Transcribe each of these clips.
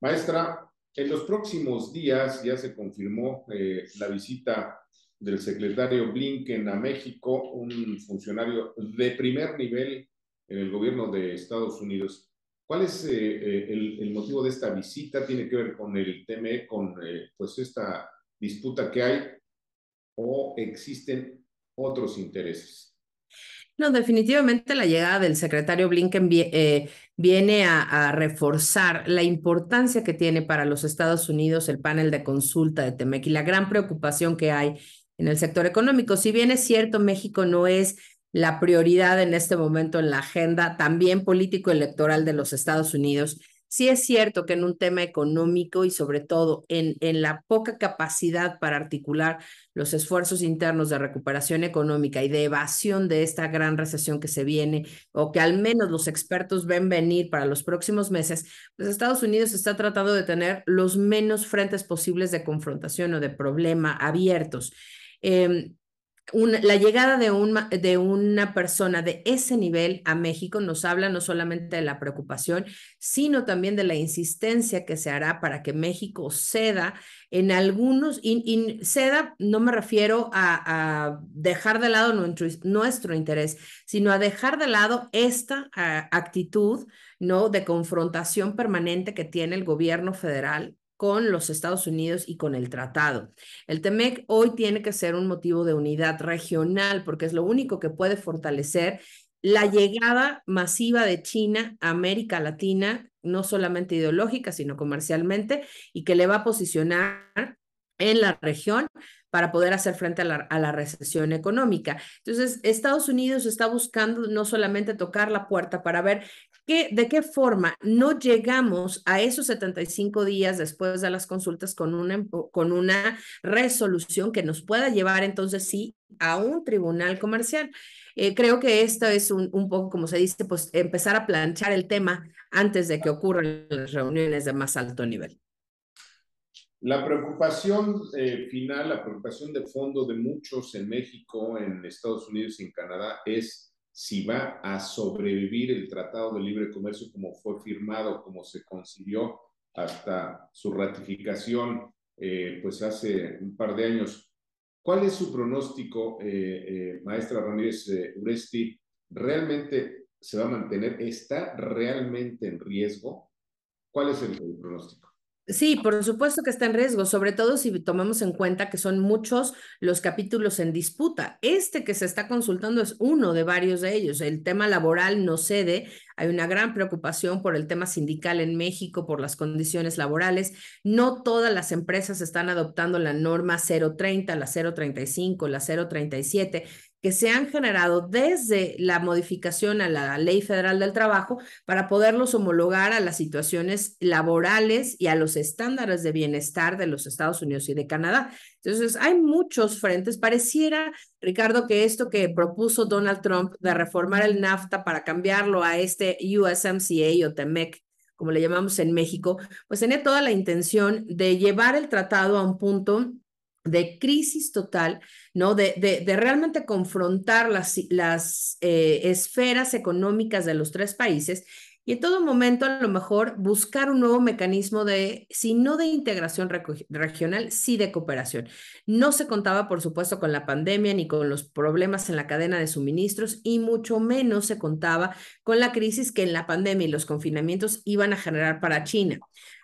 Maestra, en los próximos días ya se confirmó eh, la visita del secretario Blinken a México, un funcionario de primer nivel en el gobierno de Estados Unidos. ¿Cuál es eh, eh, el, motivo de esta visita? ¿Tiene que ver con el TME, con pues esta disputa que hay? ¿O existen otros intereses? No, definitivamente la llegada del secretario Blinken eh, viene a, reforzar la importancia que tiene para los Estados Unidos el panel de consulta de Temec y la gran preocupación que hay en el sector económico. Si bien es cierto, México no es la prioridad en este momento en la agenda también político-electoral de los Estados Unidos, sí es cierto que en un tema económico y sobre todo en, en la poca capacidad para articular los esfuerzos internos de recuperación económica y de evasión de esta gran recesión que se viene o que al menos los expertos ven venir para los próximos meses, pues Estados Unidos está tratando de tener los menos frentes posibles de confrontación o de problema abiertos. Em, la llegada de, de una persona de ese nivel a México nos habla no solamente de la preocupación, sino también de la insistencia que se hará para que México ceda en algunos, y, ceda no me refiero a, dejar de lado nuestro, interés, sino a dejar de lado esta actitud ¿no? de confrontación permanente que tiene el gobierno federal con los Estados Unidos y con el tratado. El TEMEC hoy tiene que ser un motivo de unidad regional porque es lo único que puede fortalecer la llegada masiva de China a América Latina, no solamente ideológica, sino comercialmente, y que le va a posicionar en la región para poder hacer frente a la, a la, recesión económica. Entonces, Estados Unidos está buscando no solamente tocar la puerta para ver ¿De qué forma no llegamos a esos 75 días después de las consultas con una, con una resolución que nos pueda llevar entonces sí a un tribunal comercial? Eh, creo que esto es un, poco, como se dice, pues empezar a planchar el tema antes de que ocurran las reuniones de más alto nivel. La preocupación eh, final, la preocupación de fondo de muchos en México, en Estados Unidos y en Canadá es si va a sobrevivir el Tratado de Libre Comercio como fue firmado, como se concibió hasta su ratificación, eh, pues hace un par de años. ¿Cuál es su pronóstico, eh, eh, maestra Ramírez Uresti? ¿Realmente se va a mantener? ¿Está realmente en riesgo? ¿Cuál es el pronóstico? Sí, por supuesto que está en riesgo, sobre todo si tomamos en cuenta que son muchos los capítulos en disputa. Este que se está consultando es uno de varios de ellos. El tema laboral no cede, hay una gran preocupación por el tema sindical en México, por las condiciones laborales. No todas las empresas están adoptando la norma 030, la 035, la 037 se han generado desde la modificación a la Ley Federal del Trabajo para poderlos homologar a las situaciones laborales y a los estándares de bienestar de los Estados Unidos y de Canadá. Entonces, hay muchos frentes. Pareciera, Ricardo, que esto que propuso Donald Trump de reformar el NAFTA para cambiarlo a este USMCA o TEMEC como le llamamos en México, pues tenía toda la intención de llevar el tratado a un punto de crisis total, ¿no? De, de, realmente confrontar las, las eh, esferas económicas de los tres países y en todo momento a lo mejor buscar un nuevo mecanismo de, si no de integración regional, sí de cooperación. No se contaba, por supuesto, con la pandemia ni con los problemas en la cadena de suministros y mucho menos se contaba con la crisis que en la pandemia y los confinamientos iban a generar para China.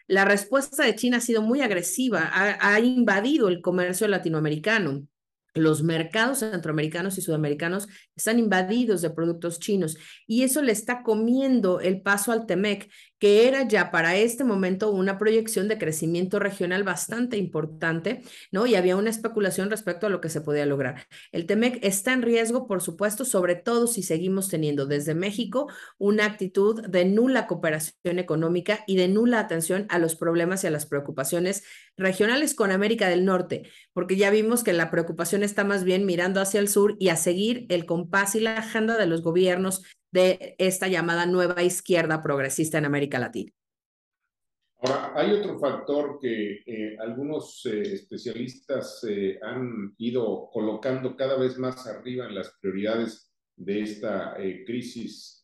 La respuesta de China ha sido muy agresiva, ha, invadido el comercio latinoamericano. Los mercados centroamericanos y sudamericanos están invadidos de productos chinos y eso le está comiendo el paso al TEMEC que era ya para este momento una proyección de crecimiento regional bastante importante, ¿no? Y había una especulación respecto a lo que se podía lograr. El TEMEC está en riesgo, por supuesto, sobre todo si seguimos teniendo desde México una actitud de nula cooperación económica y de nula atención a los problemas y a las preocupaciones regionales con América del Norte, porque ya vimos que la preocupación está más bien mirando hacia el sur y a seguir el compás y la agenda de los gobiernos de esta llamada nueva izquierda progresista en América Latina. Ahora, hay otro factor que eh, algunos eh, especialistas eh, han ido colocando cada vez más arriba en las prioridades de esta crisis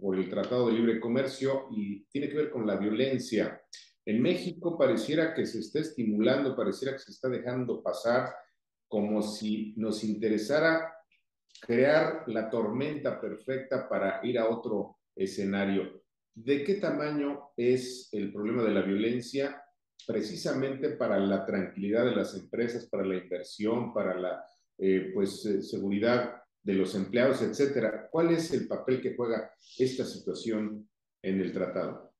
por el Tratado de Libre Comercio y tiene que ver con la violencia. En México pareciera que se está estimulando, pareciera que se está dejando pasar como si nos interesara crear la tormenta perfecta para ir a otro escenario. ¿De qué tamaño es el problema de la violencia precisamente para la tranquilidad de las empresas, para la inversión, para la eh, pues, eh, seguridad de los empleados, etcétera? ¿Cuál es el papel que juega esta situación en el tratado?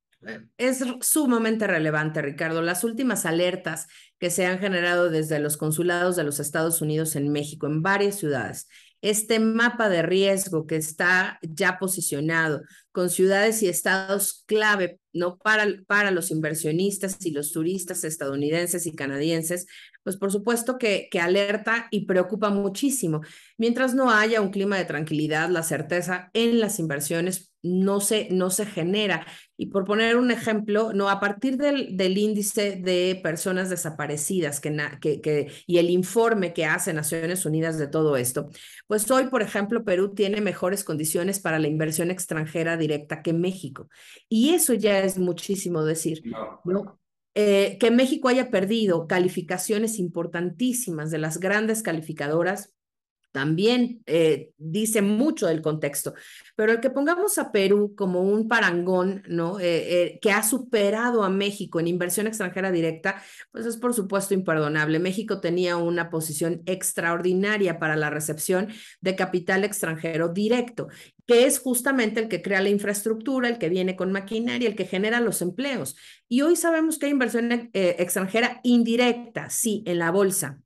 Es sumamente relevante, Ricardo. Las últimas alertas que se han generado desde los consulados de los Estados Unidos en México, en varias ciudades, este mapa de riesgo que está ya posicionado con ciudades y estados clave ¿no? Para, para los inversionistas y los turistas estadounidenses y canadienses, pues por supuesto que, que alerta y preocupa muchísimo. Mientras no haya un clima de tranquilidad, la certeza en las inversiones no se, no se genera. Y por poner un ejemplo, no a partir del, del índice de personas desaparecidas que, y el informe que hace Naciones Unidas de todo esto, pues hoy, por ejemplo, Perú tiene mejores condiciones para la inversión extranjera directa que México. Y eso ya es muchísimo decir, eh, que México haya perdido calificaciones importantísimas de las grandes calificadoras, también eh, dice mucho del contexto. Pero el que pongamos a Perú como un parangón, ¿no? Eh, eh, que ha superado a México en inversión extranjera directa, pues es por supuesto imperdonable. México tenía una posición extraordinaria para la recepción de capital extranjero directo, que es justamente el que crea la infraestructura, el que viene con maquinaria, el que genera los empleos. Y hoy sabemos que hay inversión extranjera indirecta, sí, en la bolsa,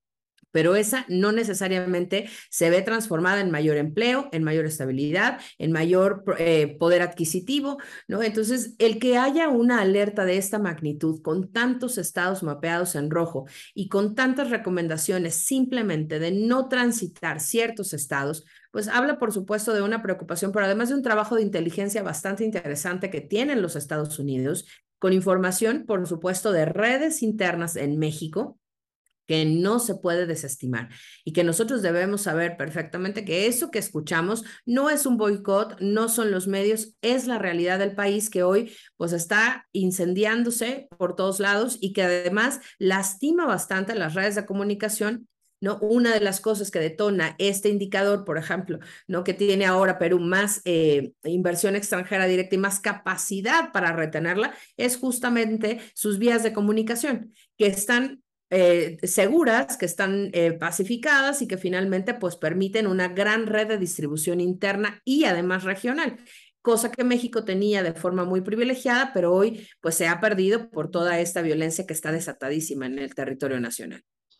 pero esa no necesariamente se ve transformada en mayor empleo, en mayor estabilidad, en mayor eh, poder adquisitivo, ¿no? Entonces, el que haya una alerta de esta magnitud con tantos estados mapeados en rojo y con tantas recomendaciones simplemente de no transitar ciertos estados, pues habla por supuesto de una preocupación, pero además de un trabajo de inteligencia bastante interesante que tienen los Estados Unidos, con información, por supuesto, de redes internas en México que no se puede desestimar y que nosotros debemos saber perfectamente que eso que escuchamos no es un boicot, no son los medios, es la realidad del país que hoy pues está incendiándose por todos lados y que además lastima bastante las redes de comunicación ¿no? Una de las cosas que detona este indicador, por ejemplo, ¿no? que tiene ahora Perú más eh, inversión extranjera directa y más capacidad para retenerla, es justamente sus vías de comunicación, que están eh, seguras, que están eh, pacificadas y que finalmente pues permiten una gran red de distribución interna y además regional cosa que México tenía de forma muy privilegiada, pero hoy pues se ha perdido por toda esta violencia que está desatadísima en el territorio nacional.